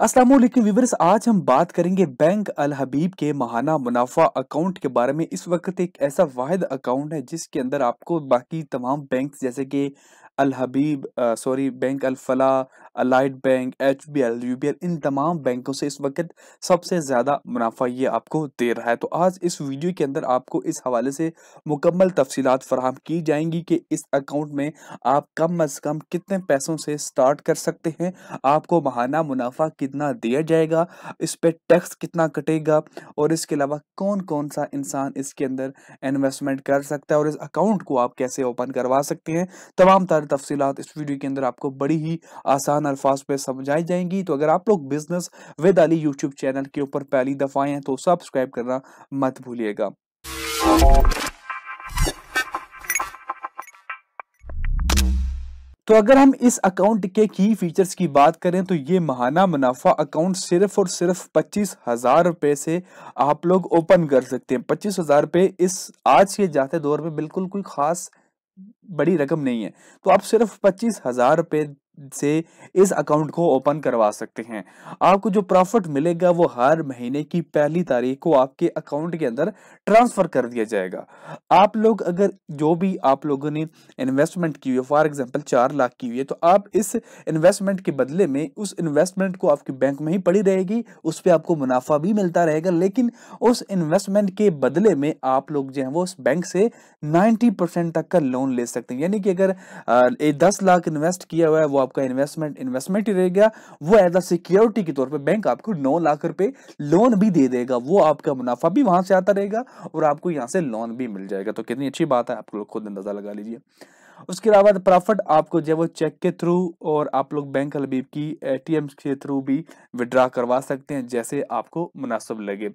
Aslam viewers आज हम बात करेंगे बैंक अल हबीब के महाना मुनाफा अकाउंट के बारे में इस वक्त एक ऐसा वाद अकाउंट है जिसके अंदर आपको बाकी तमाम बैंक जैसे कि अल हबीब sorry bank Alfalah Allied bank H B L U B L इन तमाम बैंकों से इस वक्त सबसे ज़्यादा मुनाफा ये आपको दे रहा है तो आज इस वीडियो के अंदर आपको इस हवाले से मुकम्मल तफसीत फराहम की जाएंगी कि इस अकाउंट में आप कम अज़ कम कितने पैसों से स्टार्ट कर सकते हैं आपको महाना मुनाफा कितना दिया जाएगा इस पर टैक्स कितना कटेगा और इसके अलावा कौन कौन सा इंसान इसके अंदर इन्वेस्टमेंट कर सकता है और इस अकाउंट को आप कैसे ओपन करवा सकते हैं तमाम तर तफसीत इस वीडियो के अंदर आपको बड़ी ही आसान अल्फाज पर समझाई जाएंगी तो अगर आप लोग business with Ali YouTube channel के ऊपर पहली दफ़ा आए हैं तो सब्सक्राइब करना मत भूलिएगा तो अगर हम इस अकाउंट के की फीचर्स की बात करें तो ये महाना मुनाफा अकाउंट सिर्फ और सिर्फ पच्चीस हज़ार रुपए से आप लोग ओपन कर सकते हैं पच्चीस हज़ार रुपए इस आज के जाते दौर में बिल्कुल कोई ख़ास बड़ी रकम नहीं है तो आप सिर्फ पच्चीस हजार रुपए से इस अकाउंट को ओपन करवा सकते हैं आपको जो प्रॉफिट मिलेगा वो हर महीने की पहली तारीख को आपके अकाउंट के अंदर ट्रांसफर कर दिया जाएगा आप लोग अगर जो भी आप लोगों ने इन्वेस्टमेंट की हुई है फॉर एग्जांपल चार लाख की हुई है तो आप इस इन्वेस्टमेंट के बदले में उस इन्वेस्टमेंट को आपके बैंक में ही पड़ी रहेगी उस पर आपको मुनाफा भी मिलता रहेगा लेकिन उस इन्वेस्टमेंट के बदले में आप लोग जो है वो उस बैंक से नाइन्टी तक का लोन ले सकते हैं यानी कि अगर दस लाख इन्वेस्ट किया हुआ है वो आपका इन्वेस्टमेंट इन्वेस्टमेंट ही रह गया वो एज अ सिक्योरिटी के तौर पे बैंक आपको नौ लाख रुपए लोन भी दे देगा वो आपका मुनाफा भी वहां से आता रहेगा और आपको यहाँ से लोन भी मिल जाएगा तो कितनी अच्छी बात है आप लोग खुद अंदाजा लगा लीजिए उसके अलावा प्रॉफिट आपको जो वो चेक के थ्रू और आप लोग बैंक अलबीब की ए के थ्रू भी विड्रा करवा सकते हैं जैसे आपको मुनासिब लगे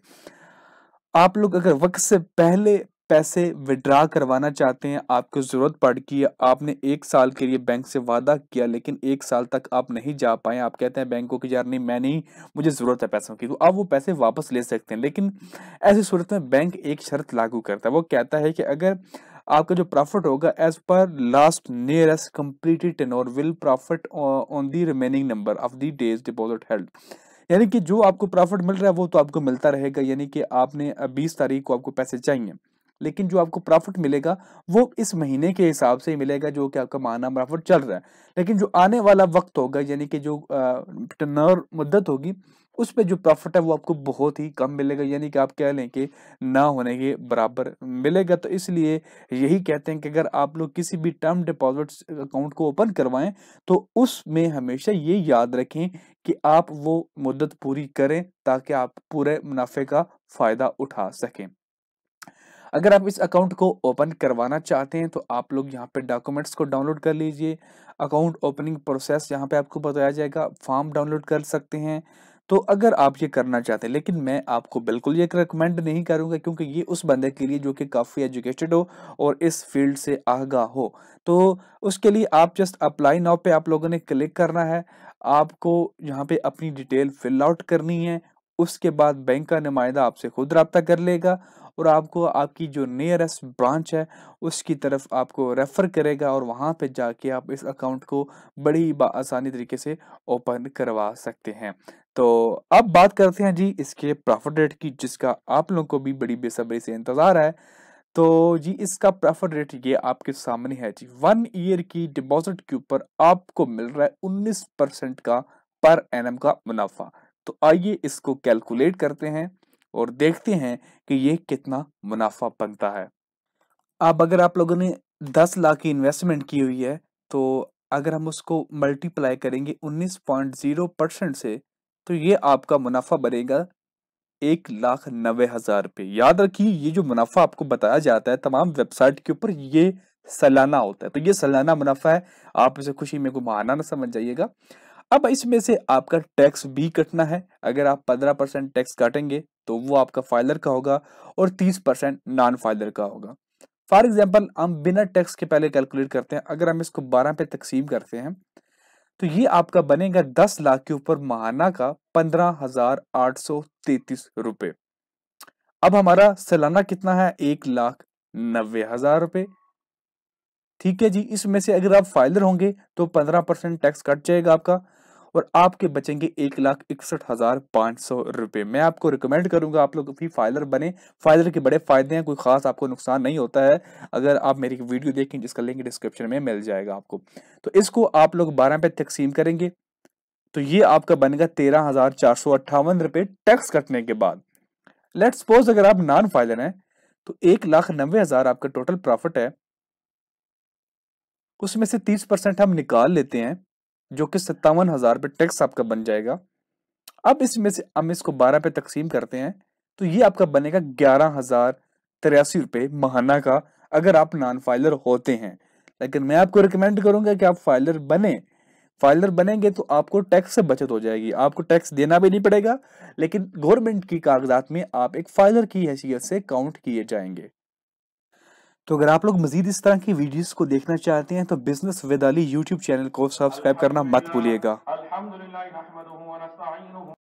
आप लोग अगर वक्त से पहले पैसे विड्रा करवाना चाहते हैं आपको ज़रूरत पड़ गई आपने एक साल के लिए बैंक से वादा किया लेकिन एक साल तक आप नहीं जा पाए आप कहते हैं बैंकों की यार नहीं मैं नहीं मुझे ज़रूरत है पैसों की तो आप वो पैसे वापस ले सकते हैं लेकिन ऐसी सूरत में बैंक एक शर्त लागू करता है वो कहता है कि अगर आपका जो प्रॉफिट होगा as per last nearest completed और will profit on the remaining number of the days deposit held यानी कि जो आपको प्रॉफिट मिल रहा है वो तो आपको मिलता रहेगा यानी कि आपने 20 तारीख को आपको पैसे चाहिए लेकिन जो आपको प्रॉफिट मिलेगा वो इस महीने के हिसाब से ही मिलेगा जो कि आपका माना प्रॉफिट चल रहा है लेकिन जो आने वाला वक्त होगा यानी कि जो टनर मुद्दत होगी उस पर जो प्रॉफिट है वो आपको बहुत ही कम मिलेगा यानी कि आप कह लें कि ना होने के बराबर मिलेगा तो इसलिए यही कहते हैं कि अगर आप लोग किसी भी टर्म डिपॉजिट अकाउंट को ओपन करवाएं तो उसमें हमेशा ये याद रखें कि आप वो मुद्दत पूरी करें ताकि आप पूरे मुनाफे का फ़ायदा उठा सकें अगर आप इस अकाउंट को ओपन करवाना चाहते हैं तो आप लोग यहाँ पे डॉक्यूमेंट्स को डाउनलोड कर लीजिए अकाउंट ओपनिंग प्रोसेस यहाँ पे आपको बताया जाएगा फॉर्म डाउनलोड कर सकते हैं तो अगर आप ये करना चाहते हैं लेकिन मैं आपको बिल्कुल ये रिकमेंड नहीं करूँगा क्योंकि ये उस बंदे के लिए जो कि काफ़ी एजुकेटेड हो और इस फील्ड से आगा हो तो उसके लिए आप जस्ट अप्लाई नाव पे आप लोगों ने क्लिक करना है आपको यहाँ पे अपनी डिटेल फिल आउट करनी है उसके बाद बैंक का नुमाइंदा आपसे खुद रबता कर लेगा और आपको आपकी जो नियरेस्ट ब्रांच है उसकी तरफ आपको रेफ़र करेगा और वहाँ पे जाके आप इस अकाउंट को बड़ी आसानी तरीके से ओपन करवा सकते हैं तो अब बात करते हैं जी इसके प्रॉफिट रेट की जिसका आप लोगों को भी बड़ी बेसब्री से इंतज़ार है तो जी इसका प्रॉफिट रेट ये आपके सामने है जी वन ईयर की डिपॉजिट के ऊपर आपको मिल रहा है उन्नीस परसेंट का पर एन का मुनाफा तो आइए इसको कैलकुलेट करते हैं और देखते हैं कि ये कितना मुनाफा बनता है अब अगर आप लोगों ने दस लाख की इन्वेस्टमेंट की हुई है तो अगर हम उसको मल्टीप्लाई करेंगे उन्नीस पॉइंट जीरो परसेंट से तो ये आपका मुनाफा बनेगा एक लाख नब्बे हज़ार रुपये याद रखिए ये जो मुनाफा आपको बताया जाता है तमाम वेबसाइट के ऊपर ये सालाना होता है तो ये सालाना मुनाफा है आप इसे खुशी में घुमाना ना समझ जाइएगा अब इसमें से आपका टैक्स भी कटना है अगर आप पंद्रह परसेंट टैक्स काटेंगे तो वो आपका फाइलर का होगा और तीस परसेंट नॉन फाइलर का होगा फॉर एग्जाम्पल हम बिना टैक्स के पहले कैलकुलेट करते हैं अगर हम इसको बारह पे तकसीम करते हैं तो ये आपका बनेगा दस लाख के ऊपर महाना का पंद्रह हजार आठ सौ तैतीस रुपए अब हमारा सालाना कितना है एक लाख नब्बे हजार रुपए ठीक है जी इसमें से अगर आप फाइलर होंगे तो पंद्रह परसेंट टैक्स कट जाएगा आपका और आपके बचेंगे एक लाख इकसठ हजार पांच सौ रुपए मैं आपको रिकमेंड करूंगा आप लोग भी फाइलर बने फाइलर के बड़े फायदे हैं कोई खास आपको नुकसान नहीं होता है अगर आप मेरी वीडियो देखें जिसका लिंक डिस्क्रिप्शन में मिल जाएगा आपको तो इसको आप लोग बारह पे तकसीम करेंगे तो ये आपका बनेगा तेरह हजार चार सौ अट्ठावन रुपए टैक्स कटने के बाद लेट सपोज अगर आप नॉन फाइलर हैं तो एक लाख नब्बे हजार आपका टोटल प्रॉफिट है उसमें से तीस परसेंट हम निकाल लेते हैं जो कि सत्तावन हजार पे टैक्स आपका बन जाएगा अब इसमें से हम इसको बारह पे तकसीम करते हैं तो ये आपका बनेगा ग्यारह हजार तिरासी रुपये महाना का अगर आप नॉन फाइलर होते हैं लेकिन मैं आपको रिकमेंड करूंगा कि आप फाइलर बने फाइलर बनेंगे तो आपको टैक्स से बचत हो जाएगी आपको टैक्स देना भी नहीं पड़ेगा लेकिन गवर्नमेंट की कागजात में आप एक फाइलर की हैसियत से काउंट किए जाएंगे तो अगर आप लोग मजीद इस तरह की वीडियोस को देखना चाहते हैं तो business with Ali YouTube channel को सब्सक्राइब करना मत भूलिएगा